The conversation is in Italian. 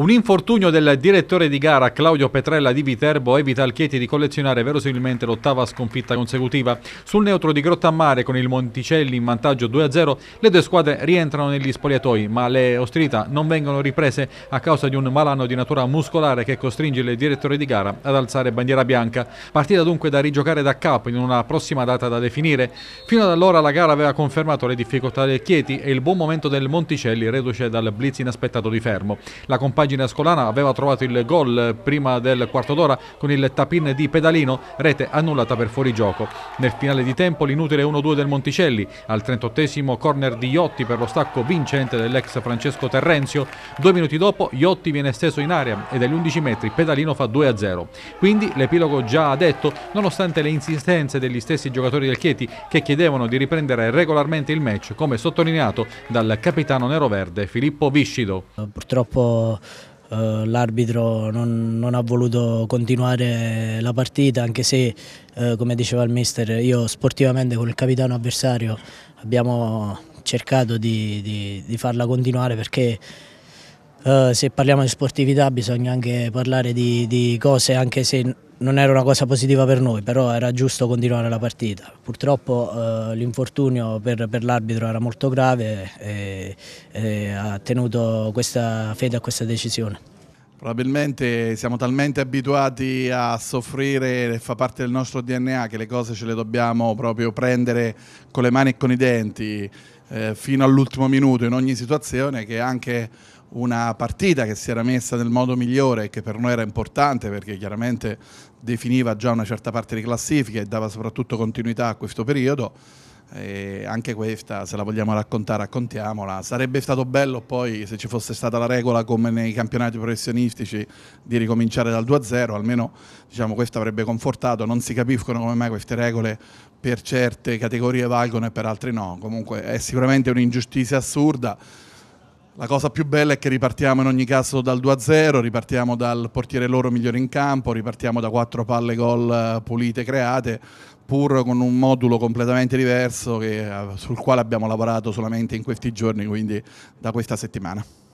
Un infortunio del direttore di gara Claudio Petrella di Viterbo evita al Chieti di collezionare verosimilmente l'ottava sconfitta consecutiva. Sul neutro di Grottammare con il Monticelli in vantaggio 2-0 le due squadre rientrano negli spogliatoi ma le ostilità non vengono riprese a causa di un malanno di natura muscolare che costringe il direttore di gara ad alzare bandiera bianca. Partita dunque da rigiocare da capo in una prossima data da definire. Fino ad allora la gara aveva confermato le difficoltà del Chieti e il buon momento del Monticelli reduce dal blitz inaspettato di fermo. La compagnia compagine ascolana aveva trovato il gol prima del quarto d'ora con il tapin di Pedalino, rete annullata per fuorigioco. Nel finale di tempo l'inutile 1-2 del Monticelli, al 38 corner di Iotti per lo stacco vincente dell'ex Francesco Terrenzio. Due minuti dopo Iotti viene steso in aria e dagli 11 metri Pedalino fa 2-0. Quindi l'epilogo già detto, nonostante le insistenze degli stessi giocatori del Chieti che chiedevano di riprendere regolarmente il match, come sottolineato dal capitano neroverde Filippo Viscido. Purtroppo eh, l'arbitro non, non, ha voluto continuare la partita anche se eh, come diceva il mister io sportivamente con il capitano avversario abbiamo cercato di, di, di farla continuare perché eh, se parliamo di sportività bisogna anche parlare di, di cose anche se non era una cosa positiva per noi, però era giusto continuare la partita. Purtroppo eh, l'infortunio per, per l'arbitro era molto grave e, e ha tenuto questa fede a questa decisione. Probabilmente siamo talmente abituati a soffrire, fa parte del nostro DNA, che le cose ce le dobbiamo proprio prendere con le mani e con i denti eh, fino all'ultimo minuto in ogni situazione che anche una partita che si era messa nel modo migliore e che per noi era importante perché chiaramente definiva già una certa parte di classifica e dava soprattutto continuità a questo periodo. E anche questa, se la vogliamo raccontare, raccontiamola. Sarebbe stato bello poi se ci fosse stata la regola come nei campionati professionistici di ricominciare dal 2-0, almeno diciamo, questo avrebbe confortato. Non si capiscono come mai queste regole per certe categorie valgono e per altre no. Comunque è sicuramente un'ingiustizia assurda la cosa più bella è che ripartiamo in ogni caso dal 2-0, ripartiamo dal portiere loro migliore in campo, ripartiamo da quattro palle gol eh, pulite create, pur con un modulo completamente diverso che, eh, sul quale abbiamo lavorato solamente in questi giorni, quindi da questa settimana.